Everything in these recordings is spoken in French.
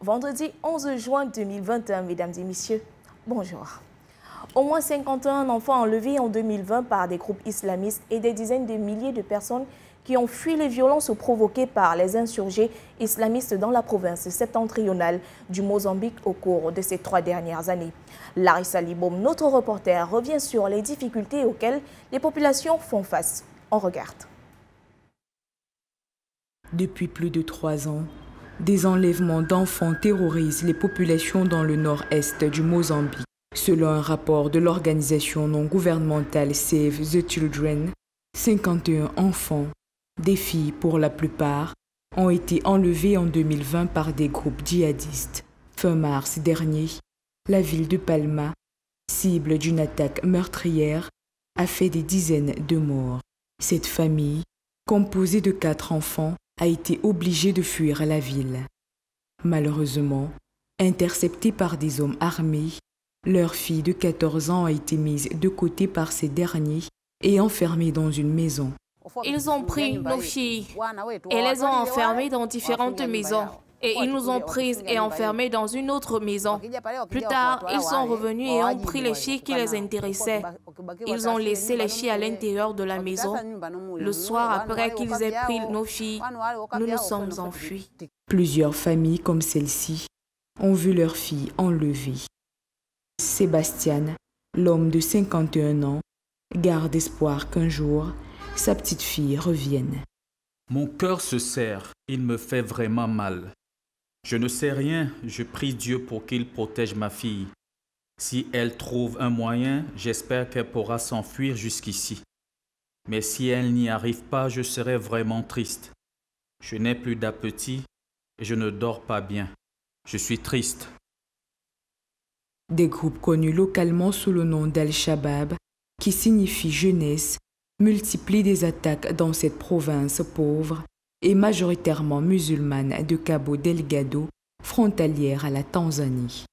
vendredi 11 juin 2021, mesdames et messieurs. Bonjour. Au moins 51 enfants enlevés en 2020 par des groupes islamistes et des dizaines de milliers de personnes qui ont fui les violences provoquées par les insurgés islamistes dans la province septentrionale du Mozambique au cours de ces trois dernières années. Larissa Libom, notre reporter, revient sur les difficultés auxquelles les populations font face. On regarde. Depuis plus de trois ans, des enlèvements d'enfants terrorisent les populations dans le nord-est du Mozambique. Selon un rapport de l'organisation non gouvernementale Save the Children, 51 enfants, des filles pour la plupart, ont été enlevés en 2020 par des groupes djihadistes. Fin mars dernier, la ville de Palma, cible d'une attaque meurtrière, a fait des dizaines de morts. Cette famille, composée de quatre enfants, a été obligé de fuir la ville. Malheureusement, interceptée par des hommes armés, leur fille de 14 ans a été mise de côté par ces derniers et enfermée dans une maison. Ils ont pris nos filles et les ont enfermées dans différentes maisons et ils nous ont prises et enfermés dans une autre maison. Plus tard, ils ah, sont revenus et ont pris les chiens qui les intéressaient. Ils ont laissé les chiens à l'intérieur de la maison. Le soir, après qu'ils aient pris nos filles, nous nous sommes enfuis. Plusieurs familles comme celle-ci ont vu leurs filles enlevées. Sébastien, l'homme de 51 ans, garde espoir qu'un jour, sa petite fille revienne. Mon cœur se serre, il me fait vraiment mal. Je ne sais rien, je prie Dieu pour qu'il protège ma fille. Si elle trouve un moyen, j'espère qu'elle pourra s'enfuir jusqu'ici. Mais si elle n'y arrive pas, je serai vraiment triste. Je n'ai plus d'appétit et je ne dors pas bien. Je suis triste. Des groupes connus localement sous le nom d'Al-Shabaab, qui signifie jeunesse, multiplient des attaques dans cette province pauvre et majoritairement musulmane de Cabo Delgado, frontalière à la Tanzanie.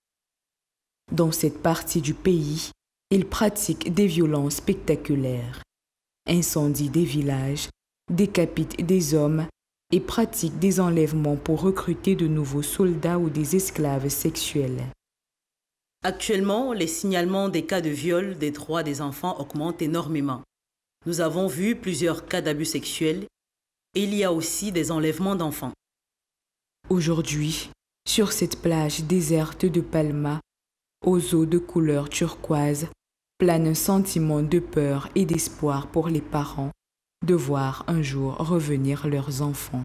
Dans cette partie du pays, ils pratiquent des violences spectaculaires, incendient des villages, décapitent des hommes et pratiquent des enlèvements pour recruter de nouveaux soldats ou des esclaves sexuels. Actuellement, les signalements des cas de viol des droits des enfants augmentent énormément. Nous avons vu plusieurs cas d'abus sexuels il y a aussi des enlèvements d'enfants. Aujourd'hui, sur cette plage déserte de Palma, aux eaux de couleur turquoise, plane un sentiment de peur et d'espoir pour les parents de voir un jour revenir leurs enfants.